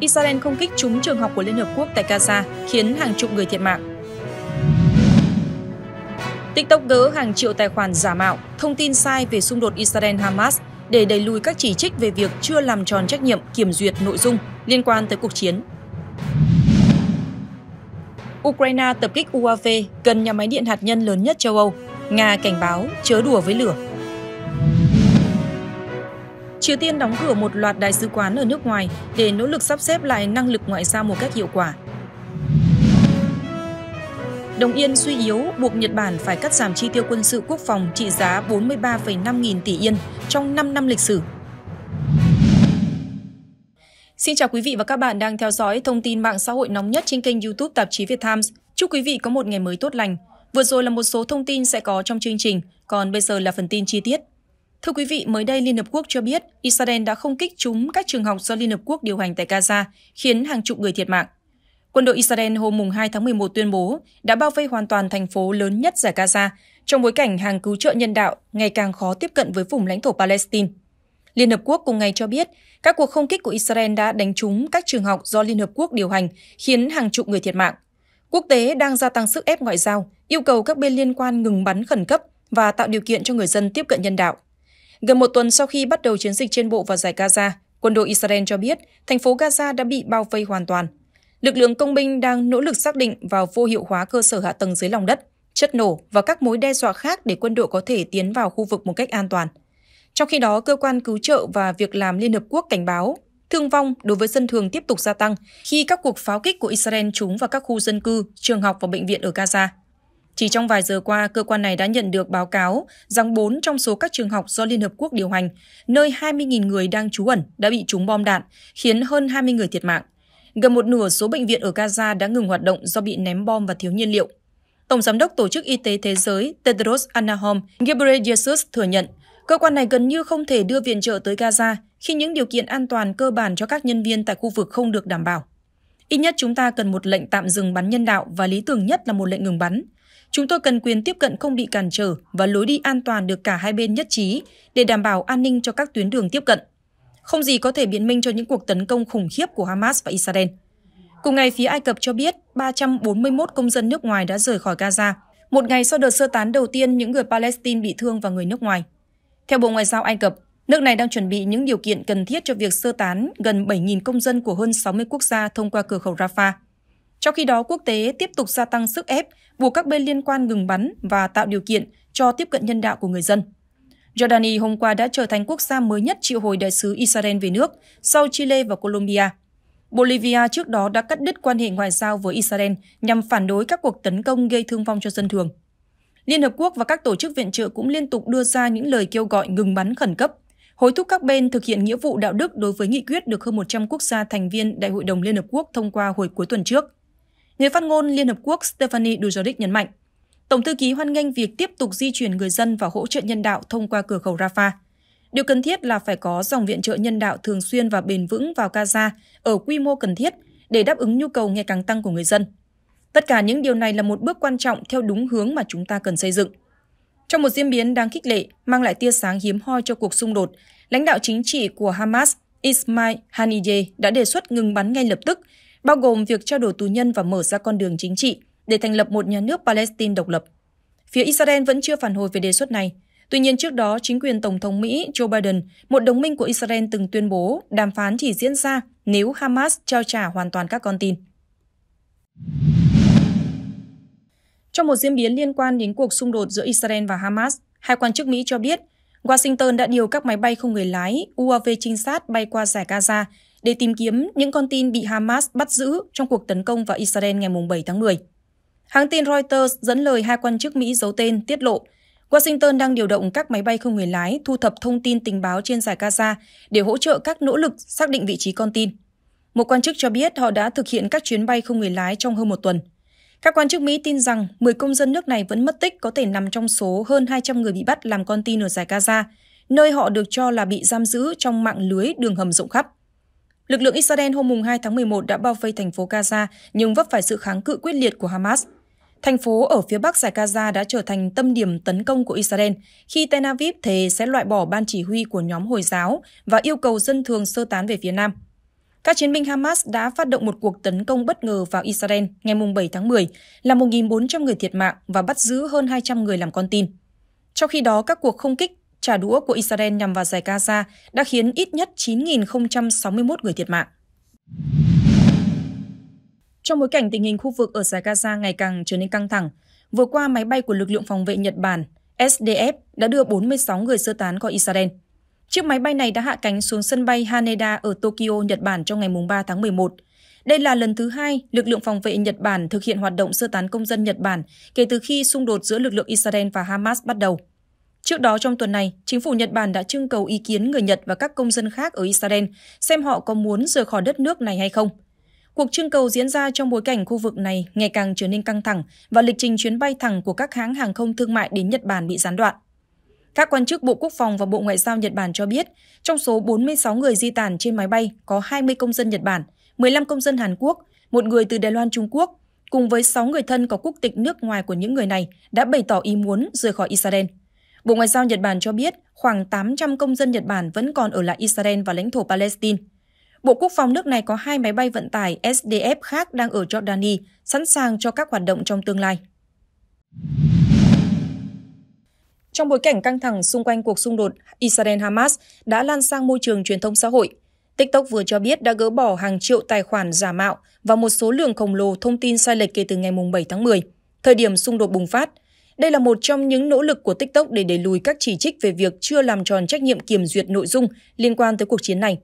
Israel không kích trúng trường học của Liên Hợp Quốc tại Gaza, khiến hàng chục người thiệt mạng. TikTok gỡ hàng triệu tài khoản giả mạo, thông tin sai về xung đột Israel-Hamas để đẩy lùi các chỉ trích về việc chưa làm tròn trách nhiệm kiểm duyệt nội dung liên quan tới cuộc chiến. Ukraine tập kích UAV gần nhà máy điện hạt nhân lớn nhất châu Âu. Nga cảnh báo chớ đùa với lửa. Triều Tiên đóng cửa một loạt đại sứ quán ở nước ngoài để nỗ lực sắp xếp lại năng lực ngoại giao một cách hiệu quả. Đồng yên suy yếu buộc Nhật Bản phải cắt giảm chi tiêu quân sự quốc phòng trị giá 43,5 nghìn tỷ yên trong 5 năm lịch sử. Xin chào quý vị và các bạn đang theo dõi thông tin mạng xã hội nóng nhất trên kênh YouTube tạp chí Việt Times. Chúc quý vị có một ngày mới tốt lành. Vừa rồi là một số thông tin sẽ có trong chương trình, còn bây giờ là phần tin chi tiết. Thưa quý vị, mới đây Liên Hợp Quốc cho biết Israel đã không kích trúng các trường học do Liên Hợp Quốc điều hành tại Gaza, khiến hàng chục người thiệt mạng. Quân đội Israel hôm 2 tháng 11 tuyên bố đã bao vây hoàn toàn thành phố lớn nhất giải Gaza trong bối cảnh hàng cứu trợ nhân đạo ngày càng khó tiếp cận với vùng lãnh thổ Palestine. Liên Hợp Quốc cùng ngày cho biết các cuộc không kích của Israel đã đánh trúng các trường học do Liên Hợp Quốc điều hành, khiến hàng chục người thiệt mạng. Quốc tế đang gia tăng sức ép ngoại giao, yêu cầu các bên liên quan ngừng bắn khẩn cấp và tạo điều kiện cho người dân tiếp cận nhân đạo. Gần một tuần sau khi bắt đầu chiến dịch trên bộ và giải Gaza, quân đội Israel cho biết thành phố Gaza đã bị bao vây hoàn toàn. Lực lượng công binh đang nỗ lực xác định và vô hiệu hóa cơ sở hạ tầng dưới lòng đất, chất nổ và các mối đe dọa khác để quân đội có thể tiến vào khu vực một cách an toàn. Trong khi đó, cơ quan cứu trợ và việc làm Liên Hợp Quốc cảnh báo thương vong đối với dân thường tiếp tục gia tăng khi các cuộc pháo kích của Israel trúng vào các khu dân cư, trường học và bệnh viện ở Gaza. Chỉ trong vài giờ qua, cơ quan này đã nhận được báo cáo rằng 4 trong số các trường học do Liên Hợp Quốc điều hành, nơi 20.000 người đang trú ẩn, đã bị trúng bom đạn, khiến hơn 20 người thiệt mạng. Gần một nửa số bệnh viện ở Gaza đã ngừng hoạt động do bị ném bom và thiếu nhiên liệu. Tổng giám đốc Tổ chức Y tế Thế giới Tedros Adhanom Ghebreyesus thừa nhận, cơ quan này gần như không thể đưa viện trợ tới Gaza khi những điều kiện an toàn cơ bản cho các nhân viên tại khu vực không được đảm bảo. Ít nhất chúng ta cần một lệnh tạm dừng bắn nhân đạo và lý tưởng nhất là một lệnh ngừng bắn. Chúng tôi cần quyền tiếp cận không bị cản trở và lối đi an toàn được cả hai bên nhất trí để đảm bảo an ninh cho các tuyến đường tiếp cận. Không gì có thể biện minh cho những cuộc tấn công khủng khiếp của Hamas và Israel. Cùng ngày, phía Ai Cập cho biết 341 công dân nước ngoài đã rời khỏi Gaza, một ngày sau đợt sơ tán đầu tiên những người Palestine bị thương và người nước ngoài. Theo Bộ Ngoại giao Ai Cập, nước này đang chuẩn bị những điều kiện cần thiết cho việc sơ tán gần 7.000 công dân của hơn 60 quốc gia thông qua cửa khẩu Rafah. Trong khi đó, quốc tế tiếp tục gia tăng sức ép, buộc các bên liên quan ngừng bắn và tạo điều kiện cho tiếp cận nhân đạo của người dân. Jordani hôm qua đã trở thành quốc gia mới nhất triệu hồi đại sứ Israel về nước sau Chile và Colombia. Bolivia trước đó đã cắt đứt quan hệ ngoại giao với Israel nhằm phản đối các cuộc tấn công gây thương vong cho dân thường. Liên Hợp Quốc và các tổ chức viện trợ cũng liên tục đưa ra những lời kêu gọi ngừng bắn khẩn cấp, hối thúc các bên thực hiện nghĩa vụ đạo đức đối với nghị quyết được hơn 100 quốc gia thành viên Đại hội đồng Liên Hợp Quốc thông qua hồi cuối tuần trước. Người phát ngôn Liên Hợp Quốc Stephanie Dujarric nhấn mạnh, Tổng thư ký hoan nghênh việc tiếp tục di chuyển người dân và hỗ trợ nhân đạo thông qua cửa khẩu Rafah. Điều cần thiết là phải có dòng viện trợ nhân đạo thường xuyên và bền vững vào Gaza ở quy mô cần thiết để đáp ứng nhu cầu ngày càng tăng của người dân. Tất cả những điều này là một bước quan trọng theo đúng hướng mà chúng ta cần xây dựng. Trong một diễn biến đáng khích lệ, mang lại tia sáng hiếm hoi cho cuộc xung đột, lãnh đạo chính trị của Hamas Ismail Haniyeh đã đề xuất ngừng bắn ngay lập tức bao gồm việc trao đổi tù nhân và mở ra con đường chính trị để thành lập một nhà nước Palestine độc lập. Phía Israel vẫn chưa phản hồi về đề xuất này. Tuy nhiên trước đó, chính quyền Tổng thống Mỹ Joe Biden, một đồng minh của Israel từng tuyên bố đàm phán chỉ diễn ra nếu Hamas trao trả hoàn toàn các con tin. Trong một diễn biến liên quan đến cuộc xung đột giữa Israel và Hamas, hai quan chức Mỹ cho biết Washington đã điều các máy bay không người lái UAV trinh sát bay qua giải Gaza để tìm kiếm những con tin bị Hamas bắt giữ trong cuộc tấn công vào Israel ngày 7 tháng 10. Hãng tin Reuters dẫn lời hai quan chức Mỹ giấu tên tiết lộ Washington đang điều động các máy bay không người lái thu thập thông tin tình báo trên giải Gaza để hỗ trợ các nỗ lực xác định vị trí con tin. Một quan chức cho biết họ đã thực hiện các chuyến bay không người lái trong hơn một tuần. Các quan chức Mỹ tin rằng 10 công dân nước này vẫn mất tích có thể nằm trong số hơn 200 người bị bắt làm con tin ở giải Gaza, nơi họ được cho là bị giam giữ trong mạng lưới đường hầm rộng khắp. Lực lượng Israel hôm 2 tháng 11 đã bao vây thành phố Gaza nhưng vấp phải sự kháng cự quyết liệt của Hamas. Thành phố ở phía bắc giải Gaza đã trở thành tâm điểm tấn công của Israel khi Tel Aviv thề sẽ loại bỏ ban chỉ huy của nhóm Hồi giáo và yêu cầu dân thường sơ tán về phía nam. Các chiến binh Hamas đã phát động một cuộc tấn công bất ngờ vào Israel ngày 7 tháng 10, làm 1.400 người thiệt mạng và bắt giữ hơn 200 người làm con tin. Trong khi đó, các cuộc không kích trả đũa của Israel nhằm vào giải Gaza đã khiến ít nhất 9.061 người thiệt mạng. Trong bối cảnh tình hình khu vực ở giải Gaza ngày càng trở nên căng thẳng, vừa qua máy bay của lực lượng phòng vệ Nhật Bản SDF đã đưa 46 người sơ tán khỏi Israel. Chiếc máy bay này đã hạ cánh xuống sân bay Haneda ở Tokyo, Nhật Bản trong ngày 3 tháng 11. Đây là lần thứ hai lực lượng phòng vệ Nhật Bản thực hiện hoạt động sơ tán công dân Nhật Bản kể từ khi xung đột giữa lực lượng Israel và Hamas bắt đầu. Trước đó trong tuần này, chính phủ Nhật Bản đã trưng cầu ý kiến người Nhật và các công dân khác ở Israel xem họ có muốn rời khỏi đất nước này hay không. Cuộc trưng cầu diễn ra trong bối cảnh khu vực này ngày càng trở nên căng thẳng và lịch trình chuyến bay thẳng của các hãng hàng không thương mại đến Nhật Bản bị gián đoạn. Các quan chức Bộ Quốc phòng và Bộ Ngoại giao Nhật Bản cho biết, trong số 46 người di tản trên máy bay có 20 công dân Nhật Bản, 15 công dân Hàn Quốc, một người từ Đài Loan Trung Quốc, cùng với 6 người thân có quốc tịch nước ngoài của những người này đã bày tỏ ý muốn rời khỏi Israel. Bộ Ngoại giao Nhật Bản cho biết khoảng 800 công dân Nhật Bản vẫn còn ở lại Israel và lãnh thổ Palestine. Bộ Quốc phòng nước này có hai máy bay vận tải SDF khác đang ở Jordani, sẵn sàng cho các hoạt động trong tương lai. Trong bối cảnh căng thẳng xung quanh cuộc xung đột Israel-Hamas đã lan sang môi trường truyền thông xã hội, TikTok vừa cho biết đã gỡ bỏ hàng triệu tài khoản giả mạo và một số lượng khổng lồ thông tin sai lệch kể từ ngày 7 tháng 10, thời điểm xung đột bùng phát, đây là một trong những nỗ lực của TikTok để đẩy lùi các chỉ trích về việc chưa làm tròn trách nhiệm kiểm duyệt nội dung liên quan tới cuộc chiến này.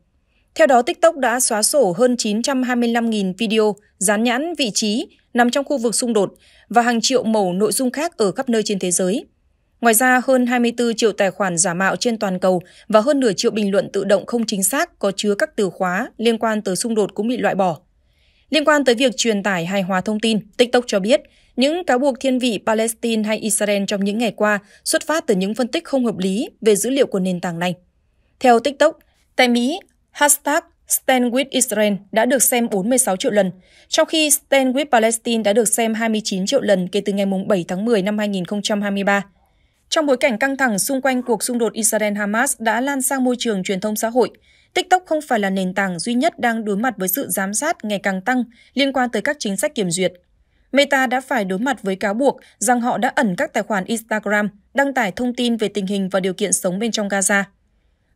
Theo đó, TikTok đã xóa sổ hơn 925.000 video dán nhãn vị trí nằm trong khu vực xung đột và hàng triệu mẫu nội dung khác ở khắp nơi trên thế giới. Ngoài ra, hơn 24 triệu tài khoản giả mạo trên toàn cầu và hơn nửa triệu bình luận tự động không chính xác có chứa các từ khóa liên quan tới xung đột cũng bị loại bỏ. Liên quan tới việc truyền tải hài hòa thông tin, TikTok cho biết những cáo buộc thiên vị Palestine hay Israel trong những ngày qua xuất phát từ những phân tích không hợp lý về dữ liệu của nền tảng này. Theo TikTok, tại Mỹ, hashtag Stand with Israel đã được xem 46 triệu lần, trong khi Stand with Palestine đã được xem 29 triệu lần kể từ ngày 7 tháng 10 năm 2023. Trong bối cảnh căng thẳng xung quanh cuộc xung đột Israel-Hamas đã lan sang môi trường truyền thông xã hội, TikTok không phải là nền tảng duy nhất đang đối mặt với sự giám sát ngày càng tăng liên quan tới các chính sách kiểm duyệt Meta đã phải đối mặt với cáo buộc rằng họ đã ẩn các tài khoản Instagram đăng tải thông tin về tình hình và điều kiện sống bên trong Gaza.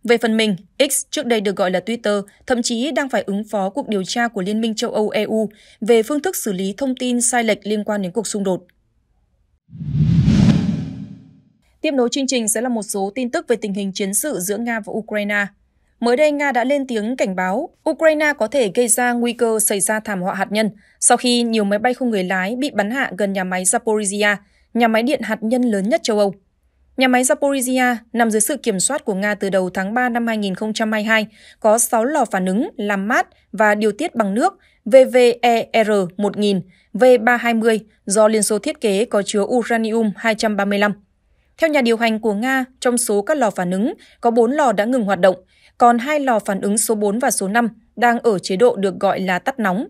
Về phần mình, X trước đây được gọi là Twitter, thậm chí đang phải ứng phó cuộc điều tra của Liên minh châu Âu EU về phương thức xử lý thông tin sai lệch liên quan đến cuộc xung đột. Tiếp nối chương trình sẽ là một số tin tức về tình hình chiến sự giữa Nga và Ukraine mới đây Nga đã lên tiếng cảnh báo Ukraine có thể gây ra nguy cơ xảy ra thảm họa hạt nhân sau khi nhiều máy bay không người lái bị bắn hạ gần nhà máy Zaporizhia, nhà máy điện hạt nhân lớn nhất châu Âu. Nhà máy Zaporizhia nằm dưới sự kiểm soát của Nga từ đầu tháng 3 năm 2022, có 6 lò phản ứng làm mát và điều tiết bằng nước VVER-1000, V320 e do Liên Xô thiết kế có chứa uranium-235. Theo nhà điều hành của Nga, trong số các lò phản ứng, có 4 lò đã ngừng hoạt động, còn hai lò phản ứng số 4 và số 5 đang ở chế độ được gọi là tắt nóng.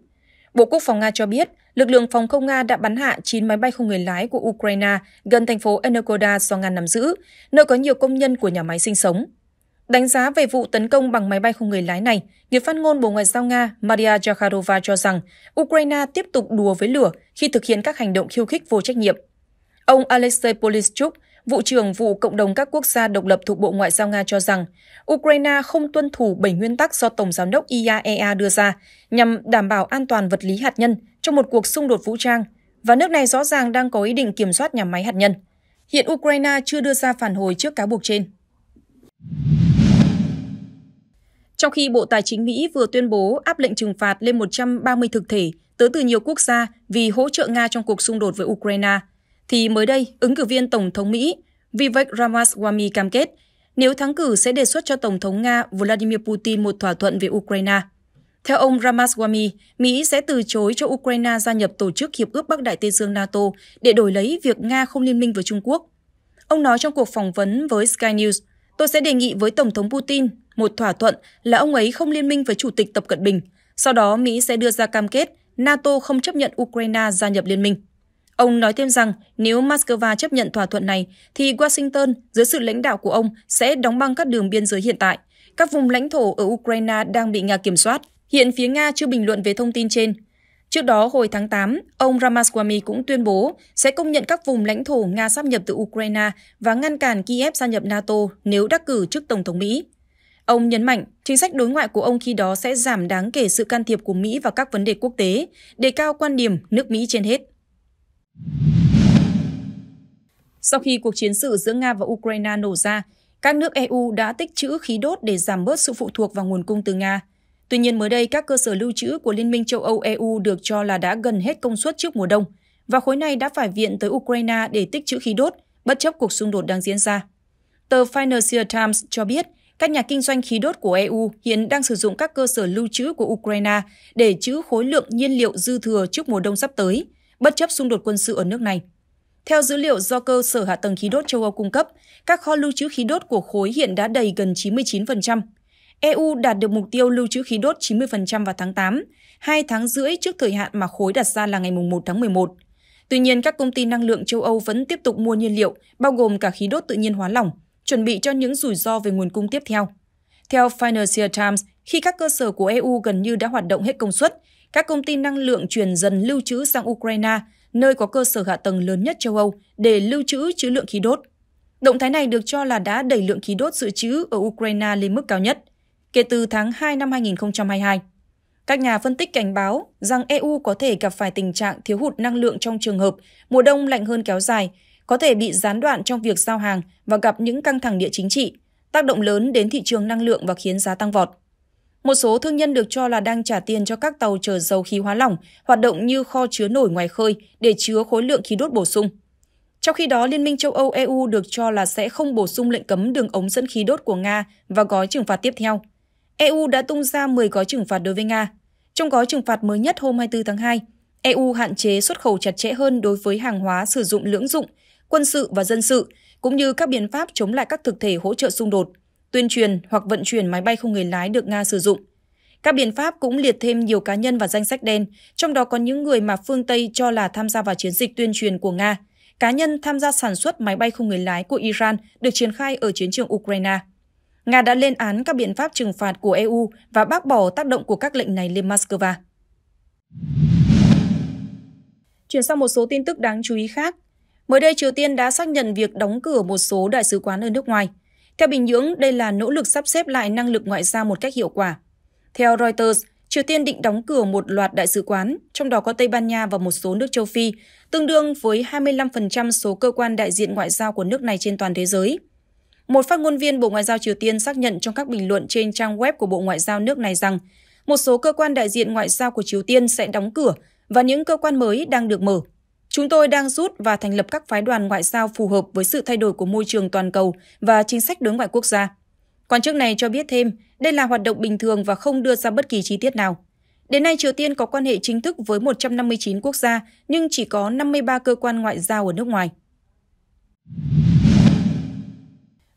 Bộ Quốc phòng Nga cho biết, lực lượng phòng không Nga đã bắn hạ 9 máy bay không người lái của Ukraine gần thành phố enerkoda do Nga nắm giữ, nơi có nhiều công nhân của nhà máy sinh sống. Đánh giá về vụ tấn công bằng máy bay không người lái này, người phát ngôn Bộ Ngoại giao Nga Maria Zakharova cho rằng Ukraine tiếp tục đùa với lửa khi thực hiện các hành động khiêu khích vô trách nhiệm. Ông Alexei Polischuk, vụ trưởng vụ Cộng đồng các quốc gia độc lập thuộc Bộ Ngoại giao Nga cho rằng Ukraine không tuân thủ 7 nguyên tắc do Tổng giám đốc IAEA e đưa ra nhằm đảm bảo an toàn vật lý hạt nhân trong một cuộc xung đột vũ trang, và nước này rõ ràng đang có ý định kiểm soát nhà máy hạt nhân. Hiện Ukraine chưa đưa ra phản hồi trước cáo buộc trên. Trong khi Bộ Tài chính Mỹ vừa tuyên bố áp lệnh trừng phạt lên 130 thực thể tới từ nhiều quốc gia vì hỗ trợ Nga trong cuộc xung đột với Ukraine – thì mới đây, ứng cử viên Tổng thống Mỹ Vivek Ramaswamy cam kết nếu thắng cử sẽ đề xuất cho Tổng thống Nga Vladimir Putin một thỏa thuận về Ukraine. Theo ông Ramaswamy, Mỹ sẽ từ chối cho Ukraine gia nhập Tổ chức Hiệp ước Bắc Đại Tây Dương NATO để đổi lấy việc Nga không liên minh với Trung Quốc. Ông nói trong cuộc phỏng vấn với Sky News, tôi sẽ đề nghị với Tổng thống Putin một thỏa thuận là ông ấy không liên minh với Chủ tịch Tập Cận Bình. Sau đó, Mỹ sẽ đưa ra cam kết NATO không chấp nhận Ukraine gia nhập liên minh. Ông nói thêm rằng nếu Moscow chấp nhận thỏa thuận này, thì Washington, dưới sự lãnh đạo của ông, sẽ đóng băng các đường biên giới hiện tại. Các vùng lãnh thổ ở Ukraine đang bị Nga kiểm soát. Hiện phía Nga chưa bình luận về thông tin trên. Trước đó, hồi tháng 8, ông Ramaswamy cũng tuyên bố sẽ công nhận các vùng lãnh thổ Nga sắp nhập từ Ukraine và ngăn cản Kiev gia nhập NATO nếu đắc cử trước Tổng thống Mỹ. Ông nhấn mạnh, chính sách đối ngoại của ông khi đó sẽ giảm đáng kể sự can thiệp của Mỹ vào các vấn đề quốc tế, đề cao quan điểm nước Mỹ trên hết. Sau khi cuộc chiến sự giữa Nga và Ukraine nổ ra, các nước EU đã tích trữ khí đốt để giảm bớt sự phụ thuộc vào nguồn cung từ Nga. Tuy nhiên mới đây, các cơ sở lưu trữ của Liên minh châu Âu EU được cho là đã gần hết công suất trước mùa đông, và khối này đã phải viện tới Ukraine để tích trữ khí đốt, bất chấp cuộc xung đột đang diễn ra. Tờ Financial Times cho biết, các nhà kinh doanh khí đốt của EU hiện đang sử dụng các cơ sở lưu trữ của Ukraine để trữ khối lượng nhiên liệu dư thừa trước mùa đông sắp tới – bất chấp xung đột quân sự ở nước này. Theo dữ liệu do cơ sở hạ tầng khí đốt châu Âu cung cấp, các kho lưu trữ khí đốt của khối hiện đã đầy gần 99%. EU đạt được mục tiêu lưu trữ khí đốt 90% vào tháng 8, hai tháng rưỡi trước thời hạn mà khối đặt ra là ngày 1 tháng 11. Tuy nhiên, các công ty năng lượng châu Âu vẫn tiếp tục mua nhiên liệu, bao gồm cả khí đốt tự nhiên hóa lỏng, chuẩn bị cho những rủi ro về nguồn cung tiếp theo. Theo Financial Times, khi các cơ sở của EU gần như đã hoạt động hết công suất, các công ty năng lượng chuyển dần lưu trữ sang Ukraine, nơi có cơ sở hạ tầng lớn nhất châu Âu, để lưu trữ trữ lượng khí đốt. Động thái này được cho là đã đẩy lượng khí đốt dự trữ ở Ukraine lên mức cao nhất kể từ tháng 2 năm 2022. Các nhà phân tích cảnh báo rằng EU có thể gặp phải tình trạng thiếu hụt năng lượng trong trường hợp mùa đông lạnh hơn kéo dài, có thể bị gián đoạn trong việc giao hàng và gặp những căng thẳng địa chính trị, tác động lớn đến thị trường năng lượng và khiến giá tăng vọt. Một số thương nhân được cho là đang trả tiền cho các tàu chở dầu khí hóa lỏng hoạt động như kho chứa nổi ngoài khơi để chứa khối lượng khí đốt bổ sung. Trong khi đó, Liên minh châu Âu EU được cho là sẽ không bổ sung lệnh cấm đường ống dẫn khí đốt của Nga và gói trừng phạt tiếp theo. EU đã tung ra 10 gói trừng phạt đối với Nga. Trong gói trừng phạt mới nhất hôm 24 tháng 2, EU hạn chế xuất khẩu chặt chẽ hơn đối với hàng hóa sử dụng lưỡng dụng, quân sự và dân sự, cũng như các biện pháp chống lại các thực thể hỗ trợ xung đột, tuyên truyền hoặc vận chuyển máy bay không người lái được Nga sử dụng. Các biện pháp cũng liệt thêm nhiều cá nhân vào danh sách đen, trong đó có những người mà phương Tây cho là tham gia vào chiến dịch tuyên truyền của Nga, cá nhân tham gia sản xuất máy bay không người lái của Iran được triển khai ở chiến trường Ukraine. Nga đã lên án các biện pháp trừng phạt của EU và bác bỏ tác động của các lệnh này lên Moscow. Chuyển sang một số tin tức đáng chú ý khác. Mới đây, Triều Tiên đã xác nhận việc đóng cửa một số đại sứ quán ở nước ngoài – theo Bình Nhưỡng, đây là nỗ lực sắp xếp lại năng lực ngoại giao một cách hiệu quả. Theo Reuters, Triều Tiên định đóng cửa một loạt đại sứ quán, trong đó có Tây Ban Nha và một số nước châu Phi, tương đương với 25% số cơ quan đại diện ngoại giao của nước này trên toàn thế giới. Một phát ngôn viên Bộ Ngoại giao Triều Tiên xác nhận trong các bình luận trên trang web của Bộ Ngoại giao nước này rằng một số cơ quan đại diện ngoại giao của Triều Tiên sẽ đóng cửa và những cơ quan mới đang được mở. Chúng tôi đang rút và thành lập các phái đoàn ngoại giao phù hợp với sự thay đổi của môi trường toàn cầu và chính sách đối ngoại quốc gia. Quan chức này cho biết thêm, đây là hoạt động bình thường và không đưa ra bất kỳ chi tiết nào. Đến nay, Triều Tiên có quan hệ chính thức với 159 quốc gia, nhưng chỉ có 53 cơ quan ngoại giao ở nước ngoài.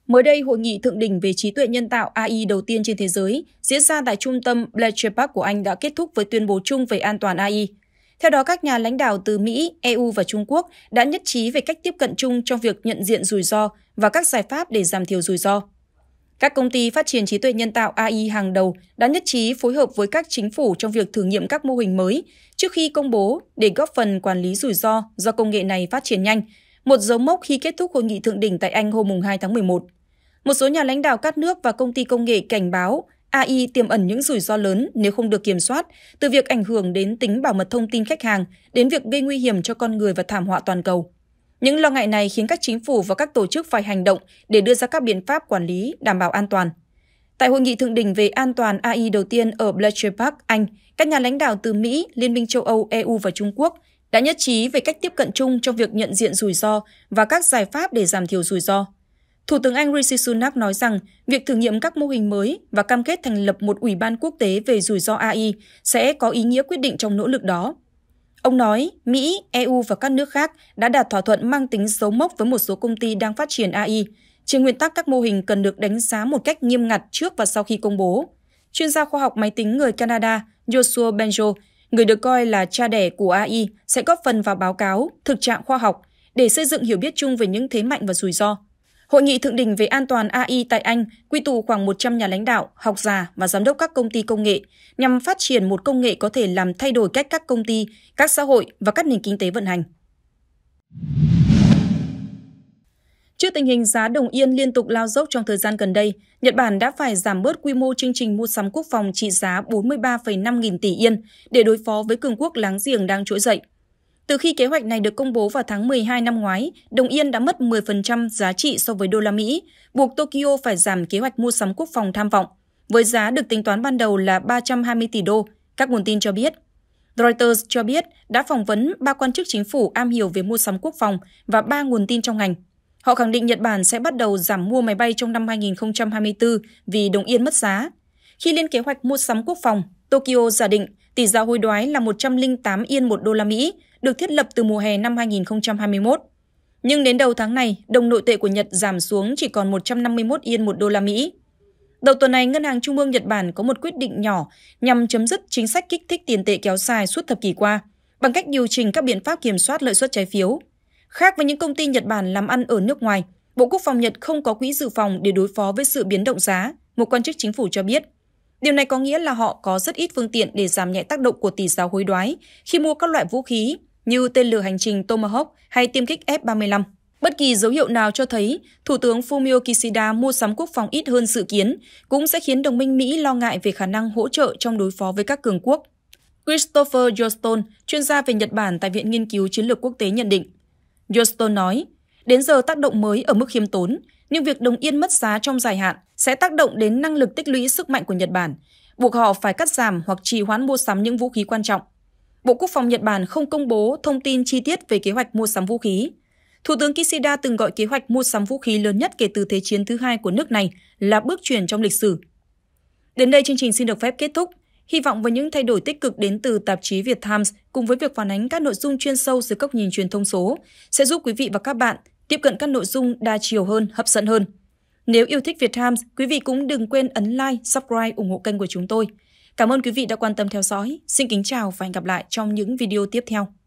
Mới đây, hội nghị thượng đỉnh về trí tuệ nhân tạo AI đầu tiên trên thế giới diễn ra tại trung tâm Bletchley Park của Anh đã kết thúc với tuyên bố chung về an toàn AI. Theo đó, các nhà lãnh đạo từ Mỹ, EU và Trung Quốc đã nhất trí về cách tiếp cận chung trong việc nhận diện rủi ro và các giải pháp để giảm thiểu rủi ro. Các công ty phát triển trí tuệ nhân tạo AI hàng đầu đã nhất trí phối hợp với các chính phủ trong việc thử nghiệm các mô hình mới trước khi công bố để góp phần quản lý rủi ro do công nghệ này phát triển nhanh, một dấu mốc khi kết thúc hội nghị thượng đỉnh tại Anh hôm 2 tháng 11. Một số nhà lãnh đạo các nước và công ty công nghệ cảnh báo AI tiềm ẩn những rủi ro lớn nếu không được kiểm soát, từ việc ảnh hưởng đến tính bảo mật thông tin khách hàng đến việc gây nguy hiểm cho con người và thảm họa toàn cầu. Những lo ngại này khiến các chính phủ và các tổ chức phải hành động để đưa ra các biện pháp quản lý đảm bảo an toàn. Tại hội nghị thượng đỉnh về an toàn AI đầu tiên ở Bletchley Park, Anh, các nhà lãnh đạo từ Mỹ, Liên minh châu Âu, EU và Trung Quốc đã nhất trí về cách tiếp cận chung trong việc nhận diện rủi ro và các giải pháp để giảm thiểu rủi ro. Thủ tướng Anh Rishi Sunak nói rằng việc thử nghiệm các mô hình mới và cam kết thành lập một ủy ban quốc tế về rủi ro AI sẽ có ý nghĩa quyết định trong nỗ lực đó. Ông nói Mỹ, EU và các nước khác đã đạt thỏa thuận mang tính dấu mốc với một số công ty đang phát triển AI. Trên nguyên tắc các mô hình cần được đánh giá một cách nghiêm ngặt trước và sau khi công bố. Chuyên gia khoa học máy tính người Canada Joshua Benjo, người được coi là cha đẻ của AI, sẽ góp phần vào báo cáo thực trạng khoa học để xây dựng hiểu biết chung về những thế mạnh và rủi ro. Hội nghị thượng đỉnh về an toàn AI tại Anh quy tụ khoảng 100 nhà lãnh đạo, học giả và giám đốc các công ty công nghệ nhằm phát triển một công nghệ có thể làm thay đổi cách các công ty, các xã hội và các nền kinh tế vận hành. Trước tình hình giá đồng yên liên tục lao dốc trong thời gian gần đây, Nhật Bản đã phải giảm bớt quy mô chương trình mua sắm quốc phòng trị giá 43,5 nghìn tỷ yên để đối phó với cường quốc láng giềng đang trỗi dậy. Từ khi kế hoạch này được công bố vào tháng 12 năm ngoái, đồng yên đã mất 10% giá trị so với đô la Mỹ, buộc Tokyo phải giảm kế hoạch mua sắm quốc phòng tham vọng, với giá được tính toán ban đầu là 320 tỷ đô, các nguồn tin cho biết. Reuters cho biết đã phỏng vấn ba quan chức chính phủ am hiểu về mua sắm quốc phòng và ba nguồn tin trong ngành. Họ khẳng định Nhật Bản sẽ bắt đầu giảm mua máy bay trong năm 2024 vì đồng yên mất giá. Khi lên kế hoạch mua sắm quốc phòng, Tokyo giả định tỷ giá hối đoái là 108 yên một đô la Mỹ, được thiết lập từ mùa hè năm 2021. Nhưng đến đầu tháng này, đồng nội tệ của Nhật giảm xuống chỉ còn 151 yên một đô la Mỹ. Đầu tuần này, Ngân hàng Trung ương Nhật Bản có một quyết định nhỏ nhằm chấm dứt chính sách kích thích tiền tệ kéo dài suốt thập kỷ qua bằng cách điều chỉnh các biện pháp kiểm soát lợi suất trái phiếu. Khác với những công ty Nhật Bản làm ăn ở nước ngoài, Bộ Quốc phòng Nhật không có quỹ dự phòng để đối phó với sự biến động giá, một quan chức chính phủ cho biết. Điều này có nghĩa là họ có rất ít phương tiện để giảm nhẹ tác động của tỷ giá hối đoái khi mua các loại vũ khí như tên lửa hành trình Tomahawk hay tiêm kích F-35. Bất kỳ dấu hiệu nào cho thấy Thủ tướng Fumio Kishida mua sắm quốc phòng ít hơn dự kiến cũng sẽ khiến đồng minh Mỹ lo ngại về khả năng hỗ trợ trong đối phó với các cường quốc. Christopher Johnston, chuyên gia về Nhật Bản tại Viện Nghiên cứu Chiến lược Quốc tế nhận định. Johnston nói, đến giờ tác động mới ở mức khiêm tốn, nhưng việc đồng yên mất giá trong dài hạn sẽ tác động đến năng lực tích lũy sức mạnh của Nhật Bản, buộc họ phải cắt giảm hoặc trì hoãn mua sắm những vũ khí quan trọng. Bộ Quốc phòng Nhật Bản không công bố thông tin chi tiết về kế hoạch mua sắm vũ khí. Thủ tướng Kishida từng gọi kế hoạch mua sắm vũ khí lớn nhất kể từ Thế chiến thứ hai của nước này là bước chuyển trong lịch sử. Đến đây chương trình xin được phép kết thúc. Hy vọng với những thay đổi tích cực đến từ tạp chí Việt Times cùng với việc phản ánh các nội dung chuyên sâu dưới góc nhìn truyền thông số sẽ giúp quý vị và các bạn tiếp cận các nội dung đa chiều hơn, hấp dẫn hơn. Nếu yêu thích Việt Times, quý vị cũng đừng quên ấn like, subscribe, ủng hộ kênh của chúng tôi – Cảm ơn quý vị đã quan tâm theo dõi. Xin kính chào và hẹn gặp lại trong những video tiếp theo.